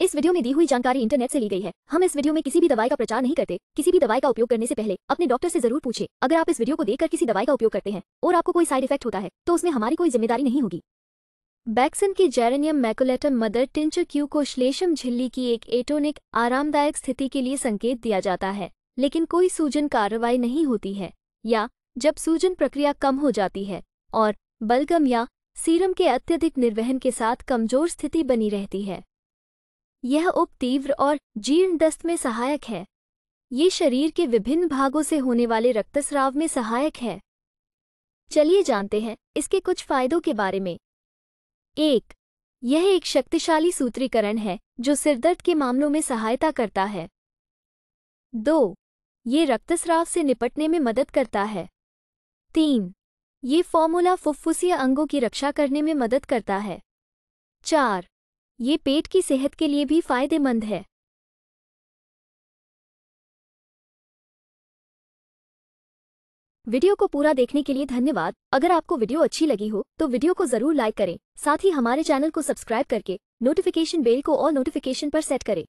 इस वीडियो में दी हुई जानकारी इंटरनेट से ली गई है हम इस वीडियो में किसी भी दवाई का प्रचार नहीं करते किसी भी दवाई का उपयोग करने से पहले अपने डॉक्टर से जरूर पूछे अगर आप इस वीडियो को देखकर किसी दवाई का उपयोग करते हैं और आपको कोई साइड इफेक्ट होता है तो उसमें हमारी कोई जिम्मेदारी नहीं होगी बैक्सन की geranium maculatum mother tincture Q को श्लेषम झिल्ली की एक एटोनिक आरामदायक स्थिति के लिए संकेत दिया जाता है लेकिन कोई सूजन कार्रवाई नहीं होती है या जब सूजन प्रक्रिया कम हो जाती है और बलगम या सीरम के अत्यधिक निर्वहन के साथ कमजोर स्थिति बनी रहती है यह उप तीव्र और जीर्ण दस्त में सहायक है ये शरीर के विभिन्न भागों से होने वाले रक्तस्राव में सहायक है चलिए जानते हैं इसके कुछ फायदों के बारे में एक यह एक शक्तिशाली सूत्रीकरण है जो सिरदर्द के मामलों में सहायता करता है दो ये रक्तस्राव से निपटने में मदद करता है तीन ये फॉर्मूला फुफ्फुसीय अंगों की रक्षा करने में मदद करता है चार ये पेट की सेहत के लिए भी फायदेमंद है वीडियो को पूरा देखने के लिए धन्यवाद अगर आपको वीडियो अच्छी लगी हो तो वीडियो को जरूर लाइक करें साथ ही हमारे चैनल को सब्सक्राइब करके नोटिफिकेशन बेल को और नोटिफिकेशन पर सेट करें